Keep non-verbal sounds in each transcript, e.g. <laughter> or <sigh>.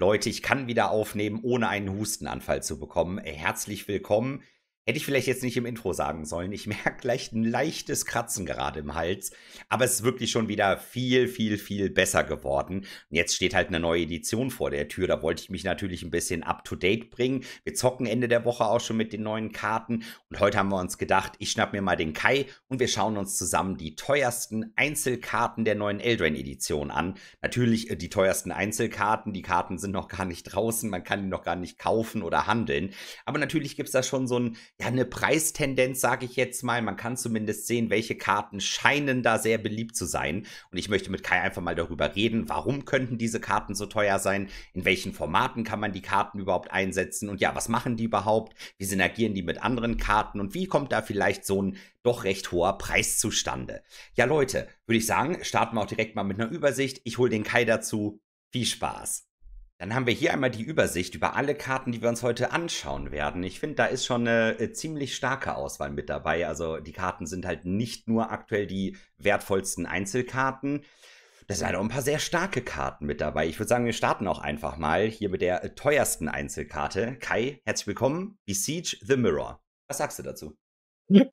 Leute, ich kann wieder aufnehmen, ohne einen Hustenanfall zu bekommen. Herzlich willkommen. Hätte ich vielleicht jetzt nicht im Intro sagen sollen. Ich <laughs> merke gleich ein leichtes Kratzen gerade im Hals. Aber es ist wirklich schon wieder viel, viel, viel besser geworden. Und jetzt steht halt eine neue Edition vor der Tür. Da wollte ich mich natürlich ein bisschen up-to-date bringen. Wir zocken Ende der Woche auch schon mit den neuen Karten. Und heute haben wir uns gedacht, ich schnapp mir mal den Kai und wir schauen uns zusammen die teuersten Einzelkarten der neuen Eldrain-Edition an. Natürlich äh, die teuersten Einzelkarten. Die Karten sind noch gar nicht draußen. Man kann die noch gar nicht kaufen oder handeln. Aber natürlich gibt es da schon so ein ja, eine Preistendenz, sage ich jetzt mal. Man kann zumindest sehen, welche Karten scheinen da sehr beliebt zu sein. Und ich möchte mit Kai einfach mal darüber reden, warum könnten diese Karten so teuer sein? In welchen Formaten kann man die Karten überhaupt einsetzen? Und ja, was machen die überhaupt? Wie synergieren die mit anderen Karten? Und wie kommt da vielleicht so ein doch recht hoher Preis zustande? Ja, Leute, würde ich sagen, starten wir auch direkt mal mit einer Übersicht. Ich hole den Kai dazu. Viel Spaß! Dann haben wir hier einmal die Übersicht über alle Karten, die wir uns heute anschauen werden. Ich finde, da ist schon eine äh, ziemlich starke Auswahl mit dabei. Also die Karten sind halt nicht nur aktuell die wertvollsten Einzelkarten. Da sind halt auch ein paar sehr starke Karten mit dabei. Ich würde sagen, wir starten auch einfach mal hier mit der äh, teuersten Einzelkarte. Kai, herzlich willkommen. Besiege the Mirror. Was sagst du dazu?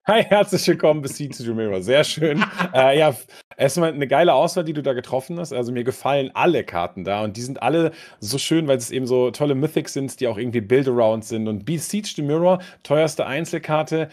Hi, herzlich willkommen bis Sea to Jumeirah. Sehr schön. äh, ja, erstmal eine geile Auswahl, die du da getroffen hast. Also mir gefallen alle Karten da und die sind alle so schön, weil es eben so tolle Mythics sind, die auch irgendwie build around sind. Und Besiege the Mirror, teuerste Einzelkarte,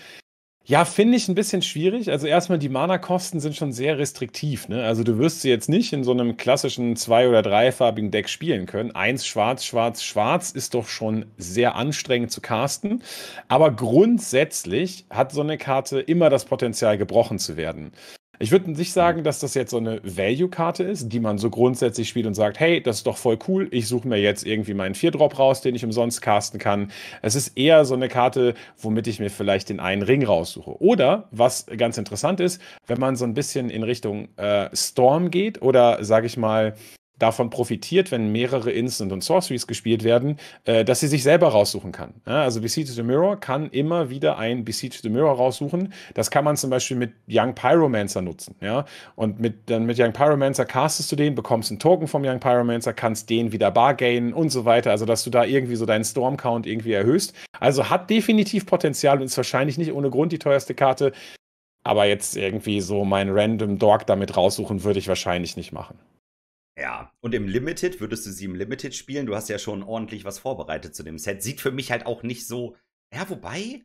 ja, finde ich ein bisschen schwierig. Also erstmal die Mana-Kosten sind schon sehr restriktiv. Ne? Also du wirst sie jetzt nicht in so einem klassischen zwei- oder dreifarbigen Deck spielen können. Eins schwarz, schwarz, schwarz ist doch schon sehr anstrengend zu casten. Aber grundsätzlich hat so eine Karte immer das Potenzial, gebrochen zu werden. Ich würde nicht sagen, dass das jetzt so eine Value-Karte ist, die man so grundsätzlich spielt und sagt, hey, das ist doch voll cool, ich suche mir jetzt irgendwie meinen Vier-Drop raus, den ich umsonst casten kann. Es ist eher so eine Karte, womit ich mir vielleicht den einen Ring raussuche. Oder, was ganz interessant ist, wenn man so ein bisschen in Richtung äh, Storm geht oder, sage ich mal, davon profitiert, wenn mehrere Instant und Sorceries gespielt werden, äh, dass sie sich selber raussuchen kann. Ja, also Besiege the Mirror kann immer wieder ein Besiege the Mirror raussuchen. Das kann man zum Beispiel mit Young Pyromancer nutzen. Ja? Und mit, dann mit Young Pyromancer castest du den, bekommst einen Token vom Young Pyromancer, kannst den wieder bargainen und so weiter. Also dass du da irgendwie so deinen Storm-Count irgendwie erhöhst. Also hat definitiv Potenzial und ist wahrscheinlich nicht ohne Grund die teuerste Karte. Aber jetzt irgendwie so meinen random Dog damit raussuchen, würde ich wahrscheinlich nicht machen. Ja, und im Limited, würdest du sie im Limited spielen? Du hast ja schon ordentlich was vorbereitet zu dem Set. Sieht für mich halt auch nicht so. Ja, wobei.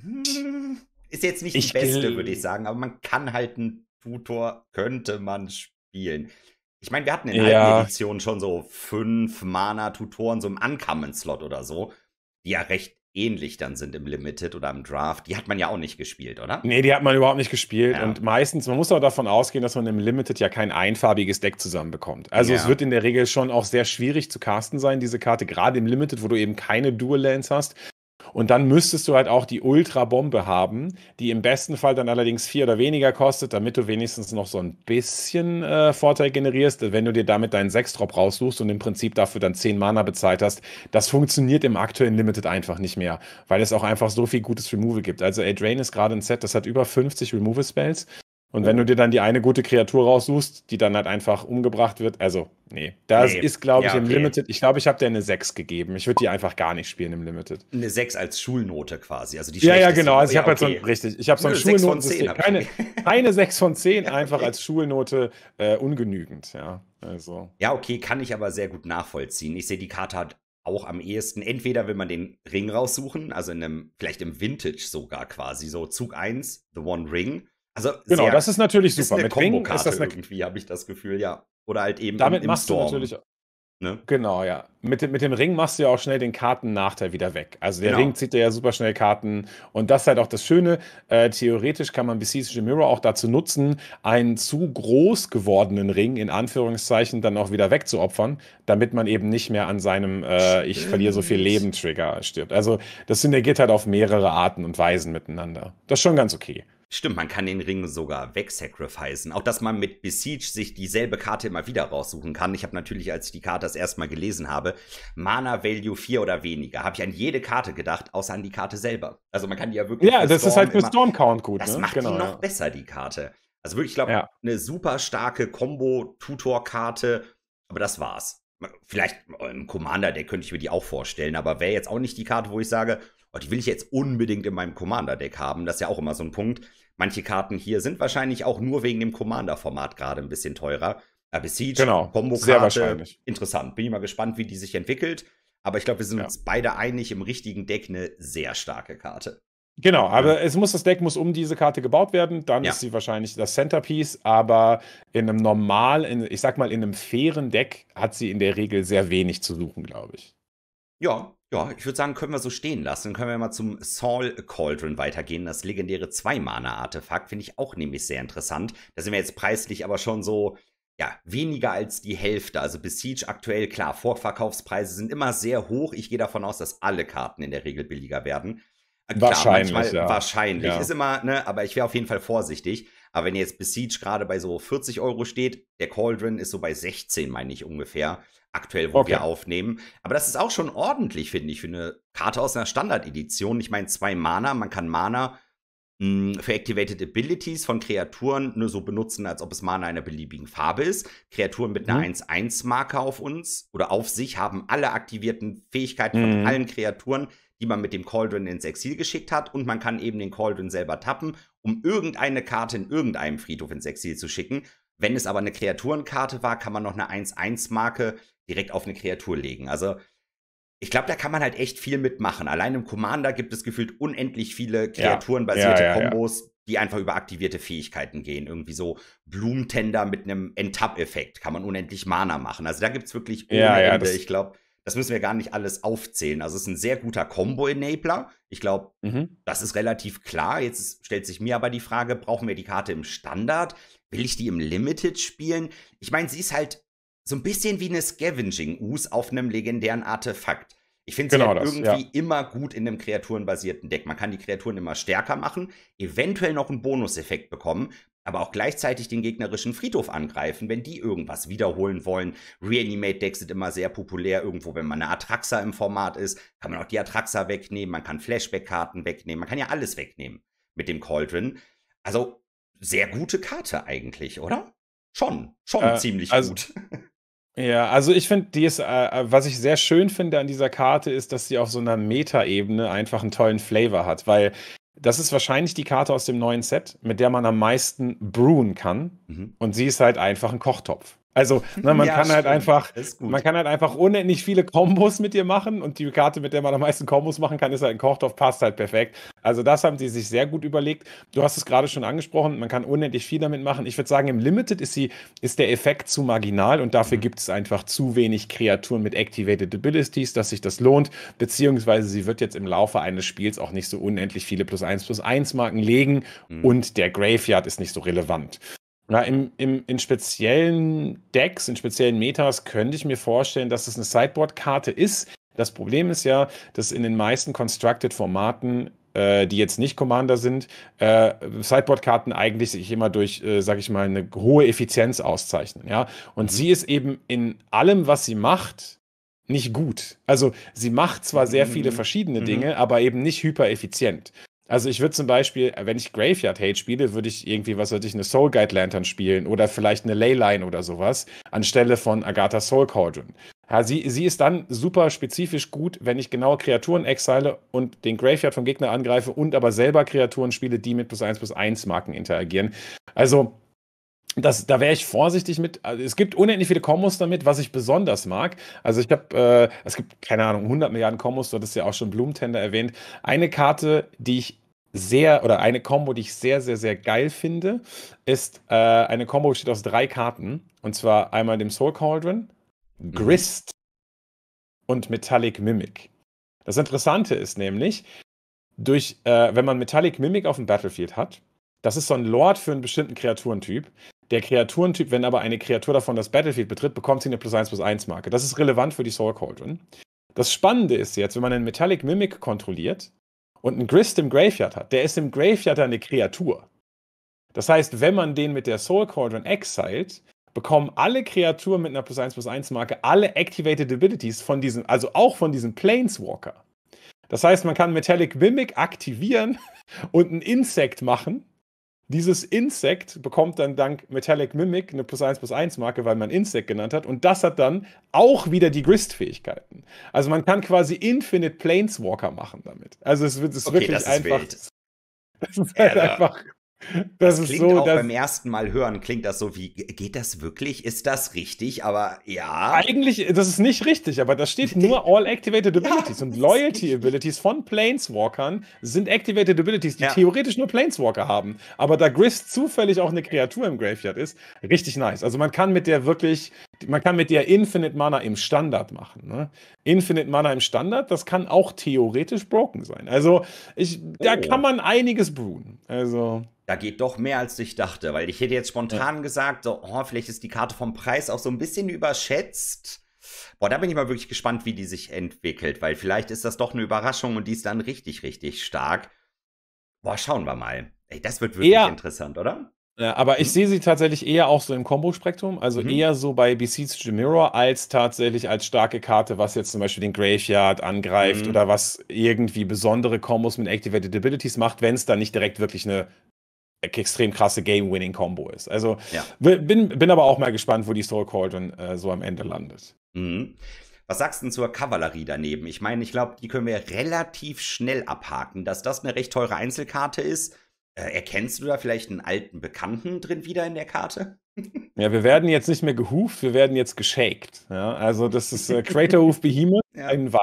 Hm, ist jetzt nicht ich die beste, würde ich sagen, aber man kann halt einen Tutor, könnte man spielen. Ich meine, wir hatten in der ja. alten Edition schon so fünf Mana-Tutoren, so im Uncommon-Slot oder so, die ja recht ähnlich dann sind im Limited oder im Draft. Die hat man ja auch nicht gespielt, oder? Nee, die hat man überhaupt nicht gespielt. Ja. Und meistens, man muss auch davon ausgehen, dass man im Limited ja kein einfarbiges Deck zusammenbekommt. Also ja. es wird in der Regel schon auch sehr schwierig zu casten sein, diese Karte, gerade im Limited, wo du eben keine Dual Lands hast. Und dann müsstest du halt auch die Ultra-Bombe haben, die im besten Fall dann allerdings vier oder weniger kostet, damit du wenigstens noch so ein bisschen äh, Vorteil generierst, wenn du dir damit deinen Sechstrop raussuchst und im Prinzip dafür dann zehn Mana bezahlt hast. Das funktioniert im aktuellen Limited einfach nicht mehr, weil es auch einfach so viel gutes Removal gibt. Also A-Drain ist gerade ein Set, das hat über 50 Removal-Spells und wenn du dir dann die eine gute Kreatur raussuchst, die dann halt einfach umgebracht wird, also, nee. Das nee. ist, glaube ich, ja, okay. im Limited. Ich glaube, ich habe dir eine 6 gegeben. Ich würde die einfach gar nicht spielen im Limited. Eine 6 als Schulnote quasi. Also die ja, ja, genau. Also ich ja, habe okay. halt so ein, richtig, ich habe so ein Schulnotensystem. Keine, <laughs> keine 6 von 10, einfach als Schulnote äh, ungenügend, ja. Also. Ja, okay, kann ich aber sehr gut nachvollziehen. Ich sehe die Karte hat auch am ehesten. Entweder will man den Ring raussuchen, also in einem, vielleicht im Vintage sogar quasi, so Zug 1, The One Ring. Also genau, das ist natürlich super. Ist Mit Wing ist das eine irgendwie habe ich das Gefühl, ja. Oder halt eben damit im, machst Storm. du natürlich Ne? Genau, ja. Mit, dem, mit dem Ring machst du ja auch schnell den Kartennachteil wieder weg. Also der genau. Ring zieht dir ja super schnell Karten. Und das ist halt auch das Schöne. Äh, theoretisch kann man Besiege Mirror auch dazu nutzen, einen zu groß gewordenen Ring in Anführungszeichen dann auch wieder wegzuopfern, damit man eben nicht mehr an seinem äh, Ich verliere so viel Leben Trigger stirbt. Also das synergiert halt auf mehrere Arten und Weisen miteinander. Das ist schon ganz okay. Stimmt, man kann den Ring sogar wegsacrificen. Auch dass man mit Besiege sich dieselbe Karte immer wieder raussuchen kann. Ich habe natürlich, als ich die Karte das erste Mal gelesen habe, Mana Value 4 oder weniger. Habe ich an jede Karte gedacht, außer an die Karte selber. Also man kann die ja wirklich. Ja, das Storm ist halt für Storm Count gut. Das ne? macht genau, die noch ja. besser, die Karte. Also wirklich, ich glaube, ja. eine super starke Combo-Tutor-Karte. Aber das war's. Vielleicht im ähm, Commander-Deck könnte ich mir die auch vorstellen, aber wäre jetzt auch nicht die Karte, wo ich sage, oh, die will ich jetzt unbedingt in meinem Commander-Deck haben. Das ist ja auch immer so ein Punkt. Manche Karten hier sind wahrscheinlich auch nur wegen dem Commander-Format gerade ein bisschen teurer. Aber äh, Siege, genau, sehr wahrscheinlich. interessant. Bin ich mal gespannt, wie die sich entwickelt. Aber ich glaube, wir sind ja. uns beide einig, im richtigen Deck eine sehr starke Karte. Genau, aber ja. es muss das Deck muss um diese Karte gebaut werden, dann ja. ist sie wahrscheinlich das Centerpiece, aber in einem normalen, ich sag mal in einem fairen Deck hat sie in der Regel sehr wenig zu suchen, glaube ich. Ja, ja, ich würde sagen, können wir so stehen lassen. Können wir mal zum Saul Cauldron weitergehen. Das legendäre Zwei-Mana-Artefakt finde ich auch nämlich sehr interessant. Da sind wir jetzt preislich aber schon so, ja, weniger als die Hälfte. Also Besiege aktuell, klar, Vorverkaufspreise sind immer sehr hoch. Ich gehe davon aus, dass alle Karten in der Regel billiger werden. Äh, wahrscheinlich, manchmal, ja. Wahrscheinlich. Ja. Ist immer, ne, aber ich wäre auf jeden Fall vorsichtig. Aber wenn jetzt Besiege gerade bei so 40 Euro steht, der Cauldron ist so bei 16, meine ich ungefähr, aktuell, wo okay. wir aufnehmen. Aber das ist auch schon ordentlich, finde ich, für eine Karte aus einer Standard-Edition. Ich meine, zwei Mana, man kann Mana mh, hm, für Activated Abilities von Kreaturen nur so benutzen, als ob es Mana einer beliebigen Farbe ist. Kreaturen mit einer 1-1-Marke mhm. auf uns oder auf sich haben alle aktivierten Fähigkeiten mhm. von allen Kreaturen die man mit dem Cauldron ins Exil geschickt hat. Und man kann eben den Cauldron selber tappen, um irgendeine Karte in irgendeinem Friedhof ins Exil zu schicken. Wenn es aber eine Kreaturenkarte war, kann man noch eine 1-1-Marke direkt auf eine Kreatur legen. Also ich glaube, da kann man halt echt viel mitmachen. Allein im Commander gibt es gefühlt unendlich viele kreaturenbasierte ja, ja, ja, Kombos, die einfach über aktivierte Fähigkeiten gehen. Irgendwie so Blumentender mit einem Entap-Effekt kann man unendlich Mana machen. Also da gibt es wirklich ohne Ende. Ich glaube, das müssen wir gar nicht alles aufzählen. Also es ist ein sehr guter Combo-Enabler. Ich glaube, mhm. das ist relativ klar. Jetzt stellt sich mir aber die Frage, brauchen wir die Karte im Standard? Will ich die im Limited spielen? Ich meine, sie ist halt so ein bisschen wie eine Scavenging-Us auf einem legendären Artefakt. Ich finde sie genau halt das, irgendwie ja. immer gut in einem kreaturenbasierten Deck. Man kann die Kreaturen immer stärker machen, eventuell noch einen Bonuseffekt bekommen aber auch gleichzeitig den gegnerischen Friedhof angreifen, wenn die irgendwas wiederholen wollen. Reanimate-Decks sind immer sehr populär. Irgendwo, wenn man eine Atraxa im Format ist, kann man auch die Atraxa wegnehmen, man kann Flashback-Karten wegnehmen, man kann ja alles wegnehmen mit dem Cauldron. Also sehr gute Karte eigentlich, oder? Schon, schon äh, ziemlich also, gut. <laughs> Ja, also ich finde, die ist, äh, was ich sehr schön finde an dieser Karte, ist, dass sie auf so einer Meta-Ebene einfach einen tollen Flavor hat, weil das ist wahrscheinlich die Karte aus dem neuen Set, mit der man am meisten brewen kann. Mhm. Und sie ist halt einfach ein Kochtopf. Also, ne, man ja, kann halt stimmt. halt einfach, man kann halt einfach unendlich viele Kombos mit dir machen und die Karte, mit der man am meisten Kombos machen kann, ist halt ein Kochtopf, passt halt perfekt. Also, das haben sie sich sehr gut überlegt. Du hast es gerade schon angesprochen, man kann unendlich viel damit machen. Ich würde sagen, im Limited ist sie, ist der Effekt zu marginal und dafür mhm. gibt es einfach zu wenig Kreaturen mit Activated Abilities, dass sich das lohnt, beziehungsweise sie wird jetzt im Laufe eines Spiels auch nicht so unendlich viele plus 1 plus 1 Marken legen mhm. und der Graveyard ist nicht so relevant. Na, im, im, in speziellen Decks, in speziellen Metas könnte ich mir vorstellen, dass es eine Sideboard-Karte ist. Das Problem ist ja, dass in den meisten Constructed-Formaten äh, die jetzt nicht Commander sind, äh, Sideboard-Karten eigentlich sich immer durch, äh, sag ich mal, eine hohe Effizienz auszeichnen. Ja? Und mhm. sie ist eben in allem, was sie macht, nicht gut. Also sie macht zwar sehr mhm. viele verschiedene mhm. Dinge, aber eben nicht hypereffizient. Also ich würde zum Beispiel, wenn ich Graveyard Hate spiele, würde ich irgendwie, was würde ich, eine Soul Guide Lantern spielen oder vielleicht eine Leyline oder sowas, anstelle von Agatha Soul Cauldron. Ja, sie, sie ist dann super spezifisch gut, wenn ich genaue Kreaturen exile und den Graveyard vom Gegner angreife und aber selber Kreaturen spiele, die mit plus 1 plus 1 Marken interagieren. Also das, da wäre ich vorsichtig mit. Also es gibt unendlich viele Kombos damit, was ich besonders mag. Also ich habe, äh, es gibt keine Ahnung, 100 Milliarden Kombos, du hattest ja auch schon Blumentender erwähnt. Eine Karte, die ich sehr, oder eine Kombo, die ich sehr, sehr, sehr geil finde, ist äh, eine Combo, besteht aus drei Karten. Und zwar einmal dem Soul Cauldron, mhm. Grist mhm. und Metallic Mimic. Das Interessante ist nämlich, durch, äh, wenn man Metallic Mimic auf dem Battlefield hat, das ist so ein Lord für einen bestimmten Kreaturentyp. Der Kreaturentyp, wenn aber eine Kreatur davon das Battlefield betritt, bekommt sie eine plus 1 plus 1 Marke. Das ist relevant für die Soul Cauldron. Das Spannende ist jetzt, wenn man einen Metallic Mimic kontrolliert und einen Grist im Graveyard hat, der ist im Graveyard eine Kreatur. Das heißt, wenn man den mit der Soul Cauldron exiled, bekommen alle Kreaturen mit einer plus 1 plus 1 Marke alle Activated Abilities von diesem, also auch von diesem Planeswalker. Das heißt, man kann Metallic Mimic aktivieren <laughs> und ein Insekt machen dieses Insect bekommt dann dank Metallic Mimic eine plus 1 plus 1 Marke, weil man Insect genannt hat. Und das hat dann auch wieder die Grist-Fähigkeiten. Also man kann quasi Infinite Planeswalker machen damit. Also es wird es okay, wirklich das ist einfach. Wild. Das <laughs> ist halt ja, einfach das, das klingt so, auch beim ersten Mal hören, klingt das so wie, geht das wirklich? Ist das richtig? Aber ja. Eigentlich, das ist nicht richtig, aber da steht nur All Activated Abilities. Ja, und Loyalty Abilities von Planeswalkern sind Activated Abilities, die ja. theoretisch nur Planeswalker haben. Aber da Gris zufällig auch eine Kreatur im Graveyard ist, richtig nice. Also man kann mit der wirklich, man kann mit der Infinite Mana im Standard machen. Ne? Infinite Mana im Standard, das kann auch theoretisch broken sein. Also ich, da oh. kann man einiges brewen. Also da geht doch mehr als ich dachte, weil ich hätte jetzt spontan ja. gesagt, so, oh, vielleicht ist die Karte vom Preis auch so ein bisschen überschätzt. Boah, da bin ich mal wirklich gespannt, wie die sich entwickelt, weil vielleicht ist das doch eine Überraschung und die ist dann richtig, richtig stark. Boah, schauen wir mal. Ey, das wird wirklich eher, interessant, oder? Ja, aber mhm. ich hm? sehe sie tatsächlich eher auch so im Kombo-Spektrum, also mhm. eher so bei Besieged Mirror als tatsächlich als starke Karte, was jetzt zum Beispiel den Graveyard angreift mhm. oder was irgendwie besondere Kombos mit Activated Abilities macht, wenn es dann nicht direkt wirklich eine extrem krasse game winning kombo ist. Also ja. bin, bin aber auch mal gespannt, wo die Soul Cauldron äh, so am Ende landet. Mhm. Was sagst du denn zur Kavallerie daneben? Ich meine, ich glaube, die können wir relativ schnell abhaken, dass das eine recht teure Einzelkarte ist. Äh, erkennst du da vielleicht einen alten Bekannten drin wieder in der Karte? <laughs> Ja, wir werden jetzt nicht mehr gehuft, wir werden jetzt geshaked. Ja, also das ist äh, Craterhoof <laughs> Behemoth, ja. ein Weiß,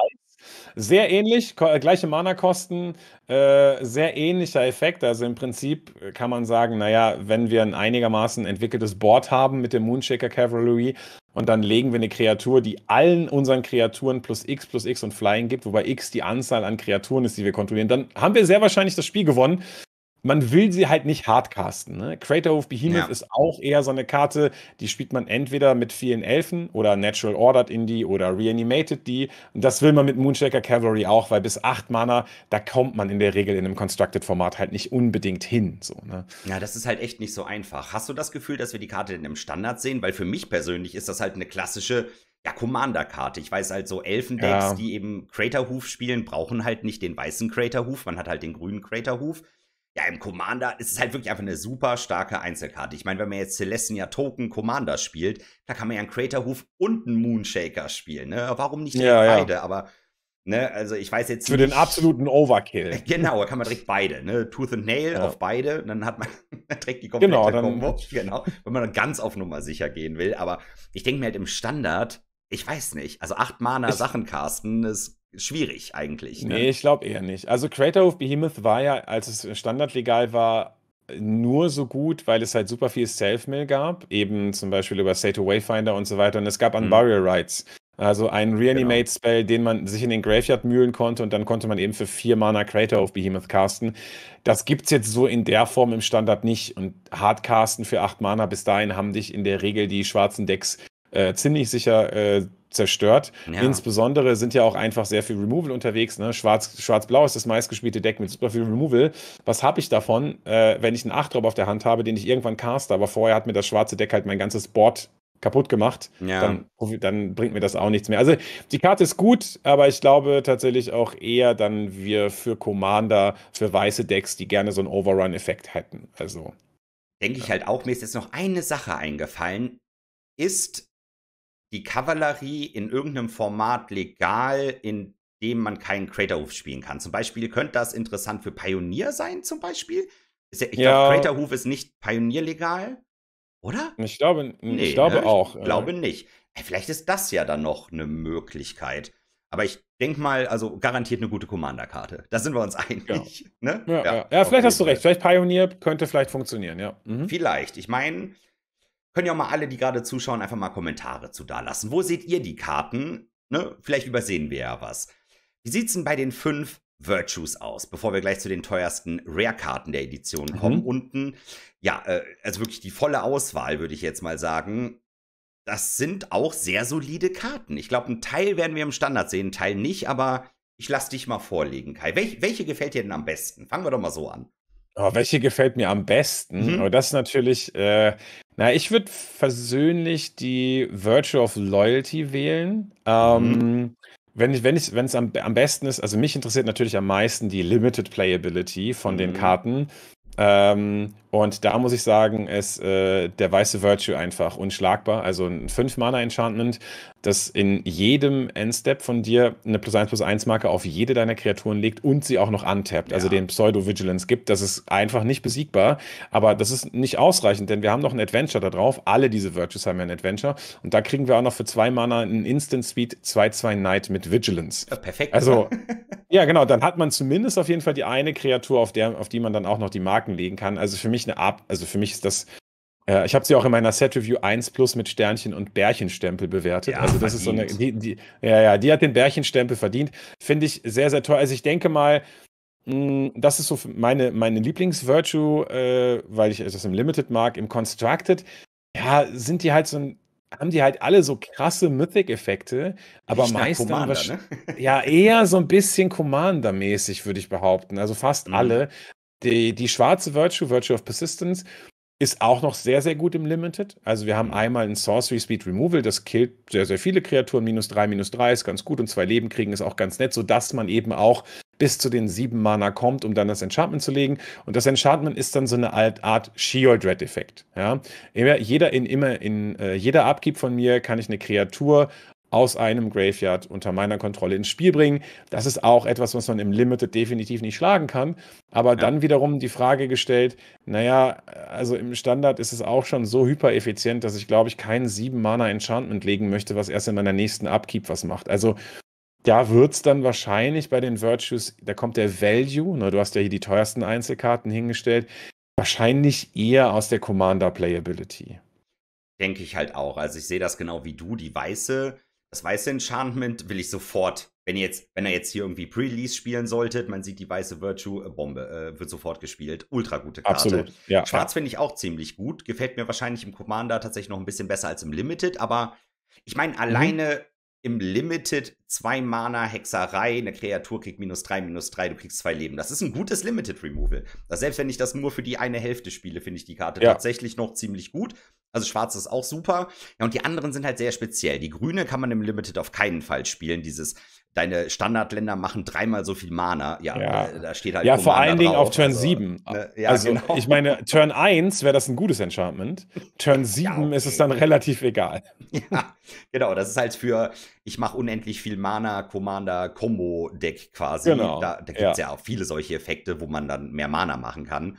sehr ähnlich, äh, gleiche Mana-Kosten, äh, sehr ähnlicher Effekt. Also im Prinzip äh, kann man sagen, naja, wenn wir ein einigermaßen entwickeltes Board haben mit dem Moonshaker Cavalry und dann legen wir eine Kreatur, die allen unseren Kreaturen plus X plus X und Flying gibt, wobei X die Anzahl an Kreaturen ist, die wir kontrollieren, dann haben wir sehr wahrscheinlich das Spiel gewonnen man will sie halt nicht hardcasten. Ne? Craterhoof Behemoth ja. ist auch eher so eine Karte, die spielt man entweder mit vielen Elfen oder Natural Ordered Indie oder Reanimated die. Und das will man mit Moonshaker Cavalry auch, weil bis acht Mana, da kommt man in der Regel in einem Constructed-Format halt nicht unbedingt hin. So, ne? Ja, das ist halt echt nicht so einfach. Hast du das Gefühl, dass wir die Karte denn im Standard sehen? Weil für mich persönlich ist das halt eine klassische ja, Commander-Karte. Ich weiß halt so, Elfendecks, ja. die eben Craterhoof spielen, brauchen halt nicht den weißen Craterhoof, man hat halt den grünen Craterhoof. Ja, im Commander ist es halt wirklich einfach eine super starke Einzelkarte. Ich meine, wenn man jetzt Celestia Token Commander spielt, da kann man ja einen Craterhoof und einen Moonshaker spielen. Ne? Warum nicht ja, ja. beide? Aber Ne, also ich weiß jetzt. Für nicht, den absoluten Overkill. <laughs> Genau, da kann man direkt beide, ne? Tooth and Nail ja. auf beide, dann hat man <laughs> direkt die komplette genau, Kombo. Genau. Wenn man dann ganz auf Nummer sicher gehen will. Aber ich denke mir halt im Standard, ich weiß nicht, also acht Mana Sachen casten ist schwierig eigentlich. Ne? Nee, ich glaube eher nicht. Also Creator of Behemoth war ja, als es standardlegal war, nur so gut, weil es halt super viel Self-Mill gab, eben zum Beispiel über Sato Wayfinder und so weiter. Und es gab an mhm. Rights. Also ein genau. Reanimate-Spell, genau. den man sich in den Graveyard mühlen konnte und dann konnte man eben für vier Mana Creator of Behemoth casten. Das gibt's jetzt so in der Form im Standard nicht. Und Hardcasten für acht Mana bis dahin haben dich in der Regel die schwarzen Decks äh, ziemlich sicher äh, zerstört. Ja. Insbesondere sind ja auch einfach sehr viel Removal unterwegs. Ne? Schwarz, Schwarz-Blau ist das meistgespielte Deck mit super viel Removal. Was habe ich davon, äh, wenn ich einen Achtrop auf der Hand habe, den ich irgendwann caste, aber vorher hat mir das schwarze Deck halt mein ganzes Board kaputt gemacht, ja. dann, dann, bringt mir das auch nichts mehr. Also die Karte ist gut, aber ich glaube tatsächlich auch eher dann wir für Commander, für weiße Decks, die gerne so einen Overrun-Effekt hätten. Also. Denke ich halt auch, mir ist jetzt noch eine Sache eingefallen. Ist die Kavallerie in irgendeinem Format legal, in dem man keinen Craterhoof spielen kann. Zum Beispiel könnte das interessant für Pionier sein, zum Beispiel. Ich glaube, ja. Craterhoof ist nicht Pionier legal, oder? Ich glaube, nee, ich glaube ne? auch. Ich äh. glaube nicht. Vielleicht ist das ja dann noch eine Möglichkeit. Aber ich denke mal, also garantiert eine gute Commander-Karte. Da sind wir uns <laughs> einig. Ja, ne? ja, ja. ja vielleicht hast du recht. Vielleicht Pioneer könnte vielleicht funktionieren, ja. Mhm. Vielleicht. Ich meine, können ja auch mal alle, die gerade zuschauen, einfach mal Kommentare zu dalassen. Wo seht ihr die Karten? Ne? Vielleicht übersehen wir ja was. Wie sieht es denn bei den fünf Virtues aus, bevor wir gleich zu den teuersten Rare-Karten der Edition mhm. kommen? Mhm. Unten, ja, äh, also wirklich die volle Auswahl, würde ich jetzt mal sagen. Das sind auch sehr solide Karten. Ich glaube, einen Teil werden wir im Standard sehen, einen Teil nicht, aber ich lasse dich mal vorlegen, Kai. Wel welche gefällt dir denn am besten? Fangen wir doch mal so an. Oh, welche gefällt mir am besten? Mhm. Oh, das ist natürlich äh, na, ich würde versöhnlich die Virtue of Loyalty wählen. Ähm, mhm. Wenn ich, wenn ich, wenn es am, am besten ist, also mich interessiert natürlich am meisten die Limited Playability von mhm. den Karten. Ähm, und da muss ich sagen, ist äh, der weiße Virtue einfach unschlagbar. Also ein 5-Mana-Enchantment, das in jedem Endstep von dir eine plus 1 plus 1 Marke auf jede deiner Kreaturen legt und sie auch noch untappt, also ja. also den Pseudo-Vigilance gibt. Das ist einfach nicht besiegbar. Aber das ist nicht ausreichend, denn wir haben noch ein Adventure da drauf. Alle diese Virtues haben ja ein Adventure. Und da kriegen wir auch noch für 2 Mana einen Instant Speed 2-2 Knight mit Vigilance. Ja, perfekt. Also, <laughs> ja, genau. Dann hat man zumindest auf jeden Fall die eine Kreatur, auf, der, auf die man dann auch noch die Marken legen kann. Also für mich mich eine Ab, also für mich ist das. Äh, ich habe sie auch in meiner Set Review 1 Plus mit Sternchen und Bärchenstempel bewertet. Ja, also das verdient. ist so eine. Die, die, ja, ja, die hat den Bärchenstempel verdient. Finde ich sehr, sehr toll. Also ich denke mal, mm, das ist so meine, meine Lieblingsvirtue, äh, weil ich das im Limited mag, im Constructed. Ja, sind die halt so ein, haben die halt alle so krasse Mythic-Effekte, aber meistens ne? ja eher so ein bisschen Commander-mäßig, würde ich behaupten. Also fast mhm. alle. Die, die schwarze Virtue, Virtue of Persistence, ist auch noch sehr, sehr gut im Limited. Also wir haben mhm. einmal ein Sorcery Speed Removal, das killt sehr, sehr viele Kreaturen. Minus 3, minus 3 ist ganz gut und zwei Leben kriegen ist auch ganz nett, sodass man eben auch bis zu den sieben Mana kommt, um dann das Enchantment zu legen. Und das Enchantment ist dann so eine Art Shield Red Effekt. Ja? Immer, jeder in immer in äh, jeder Abgib von mir kann ich eine Kreatur aus einem Graveyard unter meiner Kontrolle ins Spiel bringen. Das ist auch etwas, was man im Limited definitiv nicht schlagen kann. Aber ja. dann wiederum die Frage gestellt, naja, also im Standard ist es auch schon so hypereffizient, dass ich, glaube ich, keinen 7-Mana-Enchantment legen möchte, was erst in meiner nächsten Upkeep was macht. Also da wird es dann wahrscheinlich bei den Virtues, da kommt der Value, ne, du hast ja hier die teuersten Einzelkarten hingestellt, wahrscheinlich eher aus der Commander-Playability. Denke ich halt auch. Also ich sehe das genau wie du. Die weiße das weiße Enchantment will ich sofort, wenn ihr jetzt, wenn er jetzt hier irgendwie Pre-Release spielen solltet, man sieht die weiße Virtue-Bombe, äh, wird sofort gespielt. Ultra gute Karte. Absolut, ja. Schwarz finde ich auch ziemlich gut. Gefällt mir wahrscheinlich im Commander tatsächlich noch ein bisschen besser als im Limited, aber ich meine, mhm. alleine mhm. im Limited zwei Mana, Hexerei, eine Kreatur kriegt minus drei, minus drei, du kriegst zwei Leben. Das ist ein gutes Limited Removal. selbst wenn ich das nur für die eine Hälfte spiele, finde ich die Karte ja. tatsächlich noch ziemlich gut. Also schwarz ist auch super. Ja, und die anderen sind halt sehr speziell. Die grüne kann man im Limited auf keinen Fall spielen. Dieses, deine Standardländer machen dreimal so viel Mana. Ja, ja. Äh, da steht halt. Ja, Commander vor allen drauf. Dingen auf Turn also, 7. Ne, ja, also, genau. ich meine, Turn 1 wäre das ein gutes Enchantment. Turn 7 <laughs> ja, okay. ist es dann relativ egal. <laughs> Ja, genau. Das ist halt für, ich mache unendlich viel Mana, Commander, Combo-Deck quasi. Genau. Da, da gibt es ja. ja auch viele solche Effekte, wo man dann mehr Mana machen kann.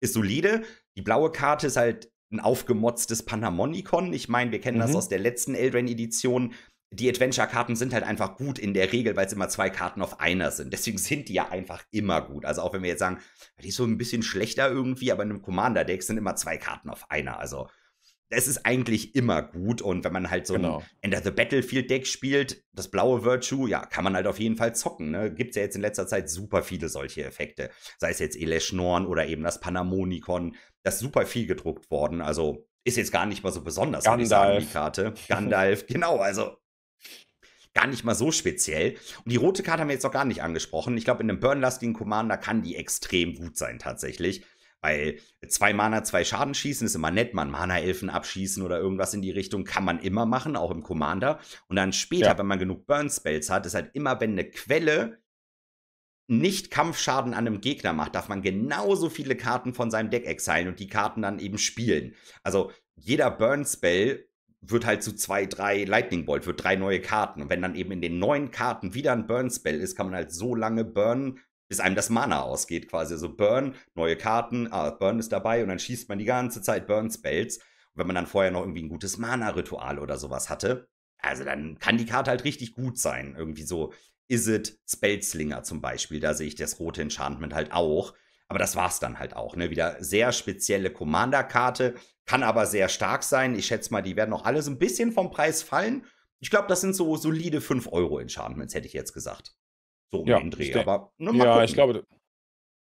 Ist solide. Die blaue Karte ist halt ein aufgemotztes panamon Ich meine, wir kennen mhm. das aus der letzten Eldrain-Edition. Die Adventure-Karten sind halt einfach gut in der Regel, weil es immer zwei Karten auf einer sind. Deswegen sind die ja einfach immer gut. Also auch wenn wir jetzt sagen, die ist so ein bisschen schlechter irgendwie, aber in einem Commander-Deck sind immer zwei Karten auf einer. Also es ist eigentlich immer gut. Und wenn man halt so genau. ein Enter the Battlefield-Deck spielt, das blaue Virtue, ja, kann man halt auf jeden Fall zocken. Ne? Gibt es ja jetzt in letzter Zeit super viele solche Effekte. Sei es jetzt Eleschnorn oder eben das Panamonikon das ist super viel gedruckt worden. Also ist jetzt gar nicht mal so besonders, Gandalf. ich sagen, die Karte. <laughs> Gandalf, genau, also gar nicht mal so speziell. Und die rote Karte haben wir jetzt noch gar nicht angesprochen. Ich glaube, in einem burnlastigen Commander kann die extrem gut sein tatsächlich. Weil zwei Mana, zwei Schaden schießen ist immer nett. Man Mana-Elfen abschießen oder irgendwas in die Richtung kann man immer machen, auch im Commander. Und dann später, ja. wenn man genug Burn-Spells hat, ist halt immer, wenn eine Quelle nicht Kampfschaden an einem Gegner macht, darf man genauso viele Karten von seinem Deck exilen und die Karten dann eben spielen. Also jeder Burn-Spell wird halt zu zwei, drei Lightning Bolt, wird drei neue Karten. Und wenn dann eben in den neuen Karten wieder ein Burn-Spell ist, kann man halt so lange burnen, bis einem das Mana ausgeht quasi. Also Burn, neue Karten, ah, Burn ist dabei und dann schießt man die ganze Zeit Burn-Spells. Und wenn man dann vorher noch irgendwie ein gutes Mana-Ritual oder sowas hatte, also dann kann die Karte halt richtig gut sein. Irgendwie so Is it Spellslinger zum Beispiel. Da sehe ich das rote Enchantment halt auch. Aber das war es dann halt auch. Ne? Wieder sehr spezielle Commander-Karte, kann aber sehr stark sein. Ich schätze mal, die werden auch alle so ein bisschen vom Preis fallen. Ich glaube, das sind so solide 5 Euro Enchantments, hätte ich jetzt gesagt. So um ja, den Dreh. Aber, ne, ja, gucken. ich glaube,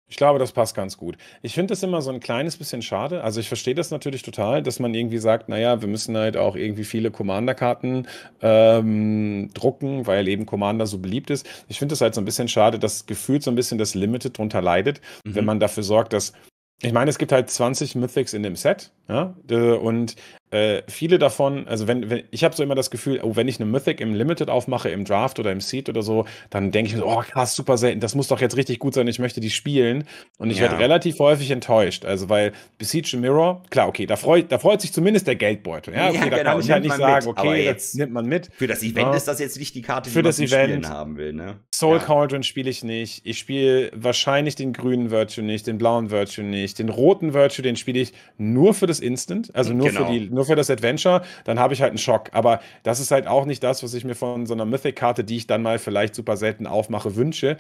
ich glaube, das passt ganz gut. Ich finde das immer so ein kleines bisschen schade. Also ich verstehe das natürlich total, dass man irgendwie sagt, naja, wir müssen halt auch irgendwie viele Commander-Karten ähm, drucken, weil eben Commander so beliebt ist. Ich finde das halt so ein bisschen schade, dass gefühlt so ein bisschen das Limited drunter leidet, mhm. wenn man dafür sorgt, dass ich meine, es gibt halt 20 Mythics in dem Set, ja, äh, und äh, viele davon, also wenn, wenn ich habe so immer das Gefühl, oh, wenn ich eine Mythic im Limited aufmache, im Draft oder im Seed oder so, dann denke ich mir so, oh krass, super selten, das muss doch jetzt richtig gut sein, ich möchte die spielen. Und ich ja. werde relativ häufig enttäuscht. Also weil Besiege Mirror, klar, okay, da, freu, da freut sich zumindest der Geldbeutel. Ja, <laughs> okay, ja, da genau, kann ich halt nicht sagen, mit, okay, jetzt nimmt man mit. Für das ne? Event ja. ist das jetzt nicht die Karte, die für man das Event, spielen haben will, ne? Soul ja. Cauldron spiele ich nicht. Ich spiele wahrscheinlich den grünen Virtue nicht, den blauen Virtue nicht. Den roten Virtue, den spiele ich nur für das Instant, also nur, genau. für, die, nur für das Adventure. Dann habe ich halt einen Schock. Aber das ist halt auch nicht das, was ich mir von so einer Mythic-Karte, die ich dann mal vielleicht super selten aufmache, wünsche.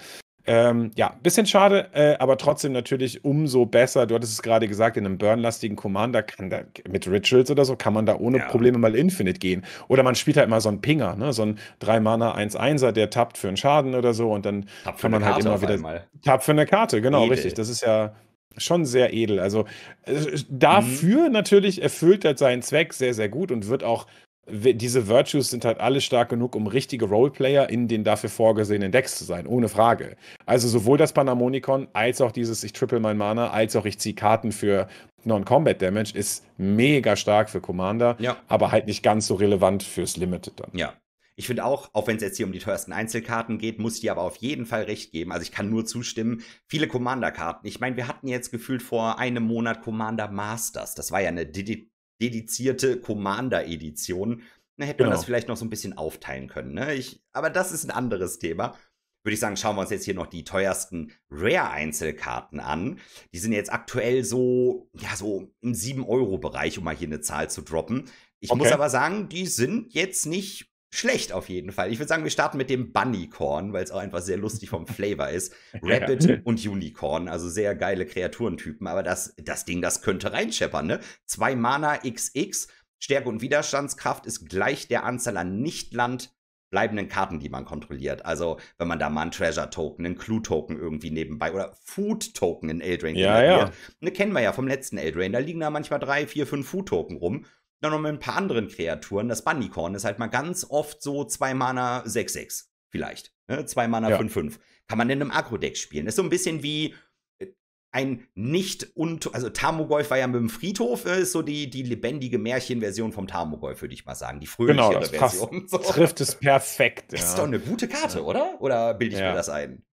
Ähm, ja, bisschen schade, äh, aber trotzdem natürlich umso besser. Du hattest es gerade gesagt, in einem burnlastigen Commander kann da mit Rituals oder so kann man da ohne ja. Probleme mal Infinite gehen. Oder man spielt halt mal so einen Pinger, ne? so einen 3-Mana 1-1er, der tappt für einen Schaden oder so und dann kann man halt Karte immer wieder. Einmal. Tappt für eine Karte, genau, edel. richtig. Das ist ja schon sehr edel. Also äh, dafür mhm. natürlich erfüllt er seinen Zweck sehr, sehr gut und wird auch diese Virtues sind halt alle stark genug, um richtige Roleplayer in den dafür vorgesehenen Decks zu sein, ohne Frage. Also sowohl das Panharmonikon als auch dieses ich triple mein Mana, als auch ich ziehe Karten für Non-Combat Damage ist mega stark für Commander, ja. aber halt nicht ganz so relevant fürs Limited dann. Ja. Ich finde auch, auch wenn es jetzt hier um die teuersten Einzelkarten geht, muss ich dir aber auf jeden Fall recht geben. Also ich kann nur zustimmen, viele Commander-Karten. Ich meine, wir hatten jetzt gefühlt vor einem Monat Commander Masters. Das war ja eine Digi dedizierte Commander-Edition. Dann hätte genau. man das genau. vielleicht noch so ein bisschen aufteilen können. Ne? Ich, aber das ist ein anderes Thema. Würde ich sagen, schauen wir uns jetzt hier noch die teuersten Rare-Einzelkarten an. Die sind jetzt aktuell so, ja, so im 7-Euro-Bereich, um mal hier eine Zahl zu droppen. Ich okay. muss aber sagen, die sind jetzt nicht Schlecht auf jeden Fall. Ich würde sagen, wir starten mit dem Bunnycorn, weil es auch einfach sehr lustig vom <laughs> Flavor ist. Rabbit ja. und Unicorn, also sehr geile Kreaturentypen. Aber das, das Ding, das könnte reinscheppern, ne? Zwei Mana XX, Stärke und Widerstandskraft ist gleich der Anzahl an Nichtland bleibenden Karten, die man kontrolliert. Also, wenn man da mal einen Treasure-Token, einen Clue-Token irgendwie nebenbei oder Food-Token in Eldrain ja, Ja. Ne, kennen wir ja vom letzten Eldrain. Da liegen da manchmal drei, vier, fünf Food-Token rum dann noch mit ein paar anderen Kreaturen. Das Bunnycorn ist halt mal ganz oft so 2 Mana 6-6 vielleicht. 2 ne? Mana 5-5. Kann man in einem Agro-Deck spielen. Ist so ein bisschen wie äh, ein nicht und also Tamogolf war ja mit dem Friedhof äh, ist so die die lebendige Märchenversion vom Tamogolf würde ich mal sagen die fröhlichere genau, das Version <laughs> so. trifft es perfekt ja. ist doch eine gute Karte oder oder bilde ich ja. mir das ein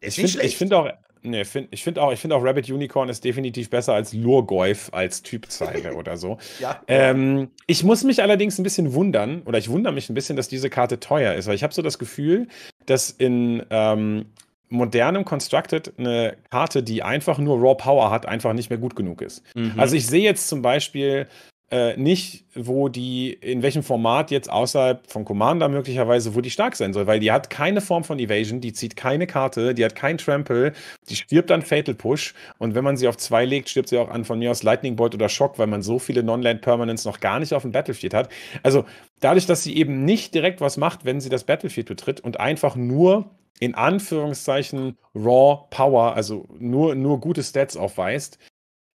ist ich finde find auch Nee, find, ich finde auch, ich auch Rabbit Unicorn ist definitiv besser als Lurgolf als Typzeile <laughs> oder so. Ja. Ähm, ich muss mich allerdings ein bisschen wundern, oder ich wundere mich ein bisschen, dass diese Karte teuer ist, weil ich habe so das Gefühl, dass in ähm, modernem Constructed eine Karte, die einfach nur Raw Power hat, einfach nicht mehr gut genug ist. Mhm. Also ich sehe jetzt zum Beispiel äh, nicht, wo die, in welchem Format jetzt außerhalb von Commander möglicherweise, wo die stark sein soll, weil die hat keine Form von Evasion, die zieht keine Karte, die hat keinen Trample, die stirbt an Fatal Push und wenn man sie auf zwei legt, stirbt sie auch an von mir aus Lightning Bolt oder Shock, weil man so viele Non-Land Permanents noch gar nicht auf dem Battlefield hat. Also dadurch, dass sie eben nicht direkt was macht, wenn sie das Battlefield betritt und einfach nur in Anführungszeichen Raw Power, also nur, nur gute Stats aufweist,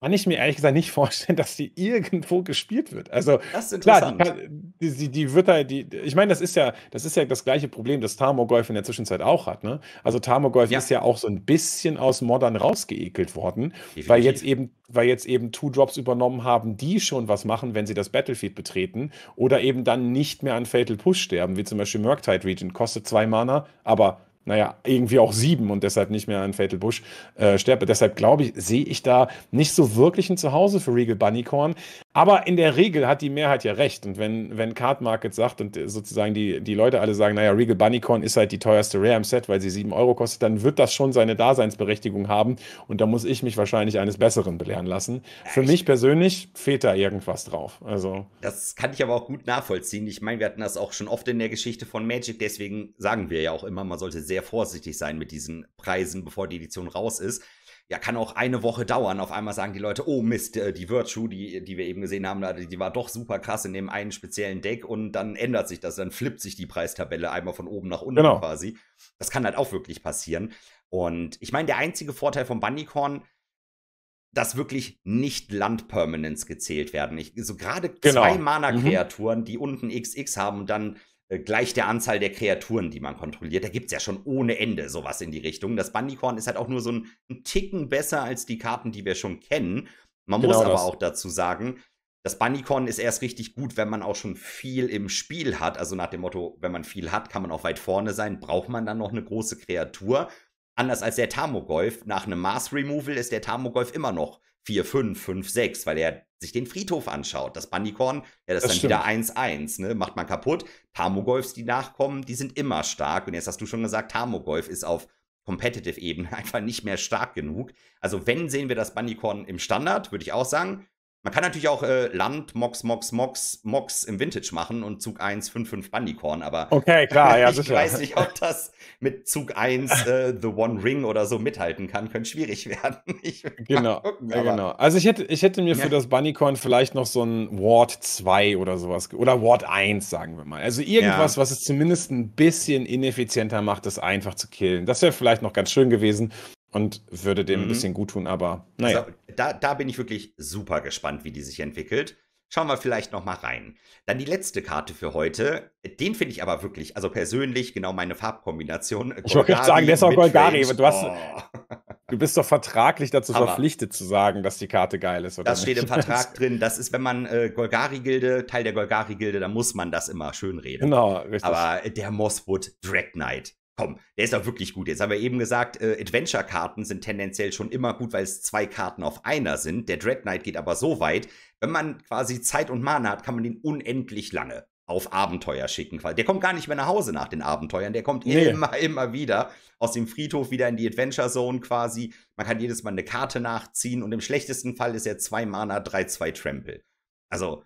kann ich mir ehrlich gesagt nicht <laughs> vorstellen, dass die irgendwo gespielt wird. Also klar, die, die, die, wird da, die, ich meine, das ist ja, das ist ja das gleiche Problem, das Tamogolf in der Zwischenzeit auch hat. Ne? Also Tamogolf ja. ist ja auch so ein bisschen aus Modern rausgeekelt worden, Definitiv. weil jetzt eben, weil jetzt eben Two Drops übernommen haben, die schon was machen, wenn sie das Battlefield betreten oder eben dann nicht mehr an Fatal Push sterben, wie zum Beispiel Murktide Region kostet zwei Mana, aber naja, irgendwie auch sieben und deshalb nicht mehr an Fatal Bush äh, sterbe. Deshalb glaube ich, sehe ich da nicht so wirklich ein Zuhause für Regal Bunnycorn. Aber in der Regel hat die Mehrheit ja recht. Und wenn, wenn Card Market sagt und sozusagen die, die Leute alle sagen, naja, Regal Bunnycorn ist halt die teuerste Rare im Set, weil sie 7 Euro kostet, dann wird das schon seine Daseinsberechtigung haben. Und da muss ich mich wahrscheinlich eines Besseren belehren lassen. Für mich persönlich fehlt da irgendwas drauf. Also. Das kann ich aber auch gut nachvollziehen. Ich meine, wir hatten das auch schon oft in der Geschichte von Magic. Deswegen sagen wir ja auch immer, man sollte sehr vorsichtig sein mit diesen Preisen, bevor die Edition raus ist ja, kann auch eine Woche dauern. Auf einmal sagen die Leute, oh Mist, äh, die Virtue, die, die wir eben gesehen haben, die war doch super krass in dem einen speziellen Deck und dann ändert sich das, dann flippt sich die Preistabelle einmal von oben nach unten genau. quasi. Das kann halt auch wirklich passieren. Und ich meine, der einzige Vorteil von Bunnycorn, dass wirklich nicht land Landpermanents gezählt werden. Ich, so gerade genau. zwei Mana-Kreaturen, mhm. die unten XX haben und dann äh, gleich der Anzahl der Kreaturen, die man kontrolliert. Da gibt es ja schon ohne Ende sowas in die Richtung. Das Bandicorn ist halt auch nur so ein, ein Ticken besser als die Karten, die wir schon kennen. Man genau muss aber das. auch dazu sagen, das Bunnycorn ist erst richtig gut, wenn man auch schon viel im Spiel hat. Also nach dem Motto, wenn man viel hat, kann man auch weit vorne sein. Braucht man dann noch eine große Kreatur? Anders als der Tamogolf. Nach einem Mars Removal ist der Tamogolf immer noch 4, 5, 5, 6, weil er sich den Friedhof anschaut. Das Bandikorn, ja, das, ist dann wieder 1-1, ne? Macht man kaputt. Tamogolfs, die nachkommen, die sind immer stark. Und jetzt hast du schon gesagt, Tamogolf ist auf Competitive-Ebene <laughs> einfach nicht mehr stark genug. Also, wenn sehen wir das Bandikorn im Standard, würde ich auch sagen. Man kann natürlich auch äh, Land, Mox, Mox, Mox, Mox im Vintage machen und Zug 1, 5, 5 Bandicorn, aber okay, klar, ja, <laughs> ich weiß nicht, ob das mit Zug 1 äh, The One Ring oder so mithalten kann. Könnte schwierig <laughs> werden. genau, gucken, ja, genau. Also ich hätte, ich hätte mir ja. für das Bunnycorn vielleicht noch so ein Ward 2 oder sowas, oder Ward 1, sagen wir mal. Also irgendwas, ja. was es zumindest ein bisschen ineffizienter macht, das einfach zu killen. Das wäre vielleicht noch ganz schön gewesen und würde dem mhm. ein bisschen gut tun, aber naja. Also, da, da bin ich wirklich super gespannt, wie die sich entwickelt. Schauen wir vielleicht noch mal rein. Dann die letzte Karte für heute. Den finde ich aber wirklich, also persönlich genau meine Farbkombination. ich wollte gerade sagen, der ist auch Golgari. Du, hast, oh. du bist doch vertraglich dazu aber verpflichtet zu sagen, dass die Karte geil ist. das nicht? steht im Vertrag <laughs> drin. Das ist, wenn man äh, Golgari-Gilde, Teil der Golgari-Gilde, dann muss man das immer schön reden. Genau, richtig. Aber der Mosswood Drag Knight komm, der ist doch wirklich gut. Jetzt haben wir eben gesagt, äh, Adventure-Karten sind tendenziell schon immer gut, weil es zwei Karten auf einer sind. Der Dread Knight geht aber so weit, wenn man quasi Zeit und Mana hat, kann man ihn unendlich lange auf Abenteuer schicken. Der kommt gar nicht mehr nach Hause nach den Abenteuern. Der kommt nee. immer, immer wieder aus dem Friedhof wieder in die Adventure Zone quasi. Man kann jedes Mal eine Karte nachziehen und im schlechtesten Fall ist er zwei Mana, drei, zwei Trample. Also,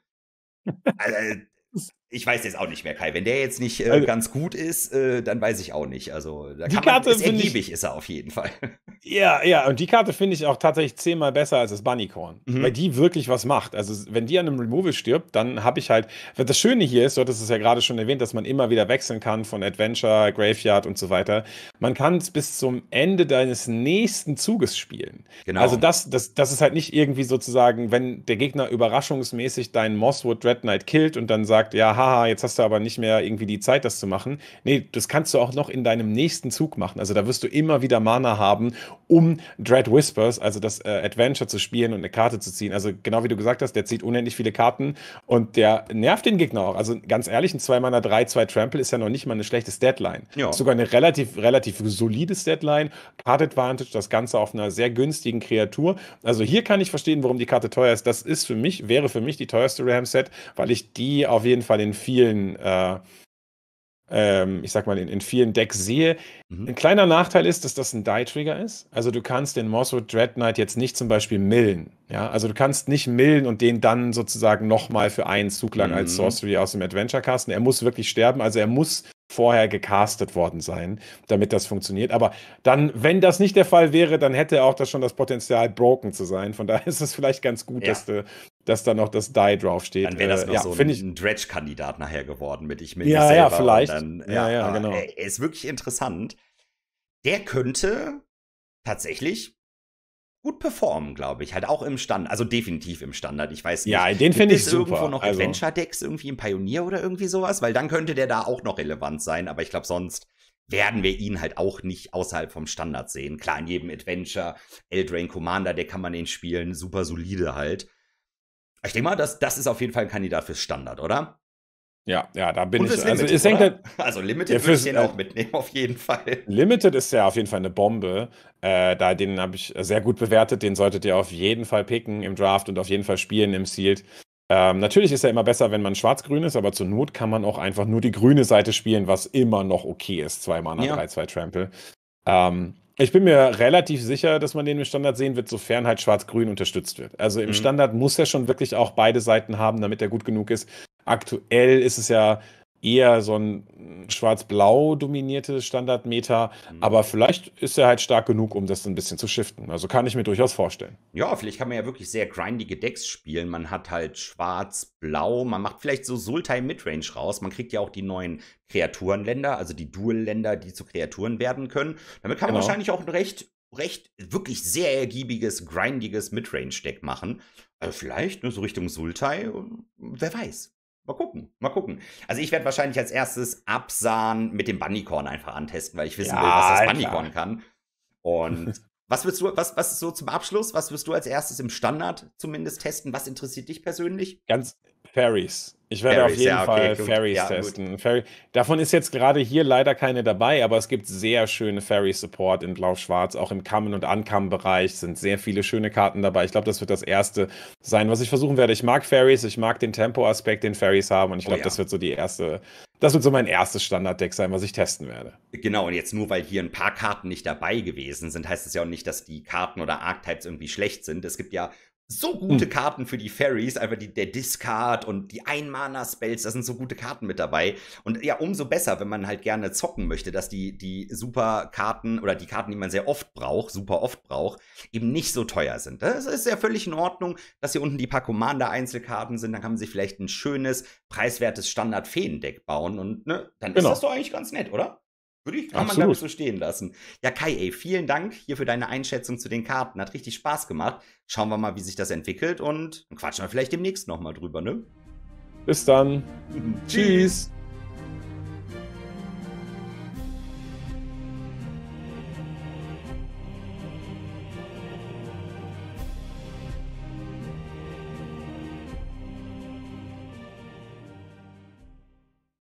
also <laughs> ich weiß jetzt auch nicht mehr, Kai. Wenn der jetzt nicht äh, also, ganz gut ist, äh, dann weiß ich auch nicht. Also da die man, Karte ist ergiebig, ich, ist er auf jeden Fall. <laughs> Ja, ja, und die Karte finde ich auch tatsächlich zehnmal besser als das Bunnycorn, mhm. weil die wirklich was macht. Also wenn die an einem Removal stirbt, dann habe ich halt. Das Schöne hier ist, du hattest es ja gerade schon erwähnt, dass man immer wieder wechseln kann von Adventure, Graveyard und so weiter. Man kann es bis zum Ende deines nächsten Zuges spielen. Genau. Also das, das, das ist halt nicht irgendwie sozusagen, wenn der Gegner überraschungsmäßig deinen Mosswood Dread Knight killt und dann sagt, ja, haha, jetzt hast du aber nicht mehr irgendwie die Zeit, das zu machen. Nee, das kannst du auch noch in deinem nächsten Zug machen. Also da wirst du immer wieder Mana haben, um Dread Whispers, also das äh, Adventure zu spielen und eine Karte zu ziehen. Also genau wie du gesagt hast, der zieht unendlich viele Karten und der nervt den Gegner auch. Also ganz ehrlich, ein 2 Mana 3, 2 Trample ist ja noch nicht mal eine schlechte Deadline. Ja. Sogar eine relativ, relativ solide Deadline. Card Advantage, das Ganze auf einer sehr günstigen Kreatur. Also hier kann ich verstehen, warum die Karte teuer ist. Das ist für mich, wäre für mich die teuerste Ram-Set, weil ich die auf jeden Fall in in vielen, äh, ähm, ich sag mal, in, in vielen Decks sehe. Mhm. Ein kleiner Nachteil ist, dass das ein Die-Trigger ist. Also du kannst den Mosswood Dread Knight jetzt nicht zum Beispiel millen. Ja? Also du kannst nicht millen und den dann sozusagen nochmal für einen Zug lang mhm. als Sorcery aus dem Adventure casten. Er muss wirklich sterben, also er muss vorher gecastet worden sein, damit das funktioniert. Aber dann, wenn das nicht der Fall wäre, dann hätte er auch das schon das Potenzial, broken zu sein. Von daher ist es vielleicht ganz gut, ja. dass du dass da noch das Die draufsteht. Dann wäre das äh, noch äh, ja, so ein, ich, ein Dredge-Kandidat nachher geworden mit ich mit ja, selber. Ja, vielleicht. Dann, ja, ja, ja, genau. Er äh, ist wirklich interessant. Der könnte tatsächlich gut performen, glaube ich. Halt auch im Standard, also definitiv im Standard. Ich weiß nicht. Ja, den finde ich super. irgendwo noch also Adventure-Decks irgendwie im Pionier oder irgendwie sowas? Weil dann könnte der da auch noch relevant sein. Aber ich glaube, sonst werden wir ihn halt auch nicht außerhalb vom Standard sehen. Klar, in jedem Adventure, Eldrain Commander, der kann man den spielen, super solide halt. Ich denke mal, das, das ist auf jeden Fall ein Kandidat fürs Standard, oder? Ja, ja, da bin ich. Also Limited, also, ich denke, <laughs> also Limited ja, würde ich den äh, auch mitnehmen, auf jeden Fall. Limited ist ja auf jeden Fall eine Bombe. Äh, da, den habe ich sehr gut bewertet. Den solltet ihr auf jeden Fall picken im Draft und auf jeden Fall spielen im Sealed. Ähm, natürlich ist ja immer besser, wenn man schwarz-grün ist, aber zur Not kann man auch einfach nur die grüne Seite spielen, was immer noch okay ist. Zwei Mana, ja. drei, zwei Trample. Ähm, ich bin mir relativ sicher, dass man den im Standard sehen wird, sofern halt Schwarz-Grün unterstützt wird. Also im mhm. Standard muss er schon wirklich auch beide Seiten haben, damit er gut genug ist. Aktuell ist es ja eher so ein schwarz-blau dominiertes Standardmeter, mhm. aber vielleicht ist er halt stark genug, um das ein bisschen zu shiften. Also kann ich mir durchaus vorstellen. Ja, vielleicht kann man ja wirklich sehr grindige Decks spielen. Man hat halt schwarz-blau, man macht vielleicht so Sultai Midrange raus. Man kriegt ja auch die neuen Kreaturenländer, also die Dual-Länder, die zu Kreaturen werden können. Damit kann man genau. wahrscheinlich auch ein recht recht wirklich sehr ergiebiges, grindiges Midrange-Deck machen. Also vielleicht nur ne, so Richtung Sultai, wer weiß. Mal gucken, mal gucken. Also ich werde wahrscheinlich als erstes Absahn mit dem Bunnycorn einfach antesten, weil ich wissen ja, will, was das Bunnycorn kann. Und <laughs> was willst du, was, was ist so zum Abschluss? Was wirst du als erstes im Standard zumindest testen? Was interessiert dich persönlich? Ganz, Ferries. Ich werde Ferries, auf jeden ja, Fall gut. Ferries ja, testen. Ferry, davon ist jetzt gerade hier leider keine dabei, aber es gibt sehr schöne Ferry-Support in Blau-Schwarz. Auch im Kammen- und Ankamen-Bereich sind sehr viele schöne Karten dabei. Ich glaube, das wird das erste sein, was ich versuchen werde. Ich mag Ferries, ich mag den Tempo-Aspekt, den Ferries haben und ich glaube, oh, ja. das wird so die erste. Das wird so mein erstes Standard-Deck sein, was ich testen werde. Genau, und jetzt nur weil hier ein paar Karten nicht dabei gewesen sind, heißt es ja auch nicht, dass die Karten oder Archetypes irgendwie schlecht sind. Es gibt ja so gute hm. Karten für die Fairies, einfach die, der Discard und die Einmana-Spells, das sind so gute Karten mit dabei. Und ja, umso besser, wenn man halt gerne zocken möchte, dass die, die super Karten oder die Karten, die man sehr oft braucht, super oft braucht, eben nicht so teuer sind. Das ist ja völlig in Ordnung, dass hier unten die paar Commander-Einzelkarten sind, dann kann man sich vielleicht ein schönes, preiswertes standard feen bauen und ne, dann genau. ist das doch eigentlich ganz nett, oder? Würde ich, kann Absolut. man glaube ich so stehen lassen. Ja, Kai, ey, vielen Dank hier für deine Einschätzung zu den Karten. Hat richtig Spaß gemacht. Schauen wir mal, wie sich das entwickelt und quatschen wir vielleicht demnächst nochmal drüber, ne? Bis dann. <laughs> Tschüss.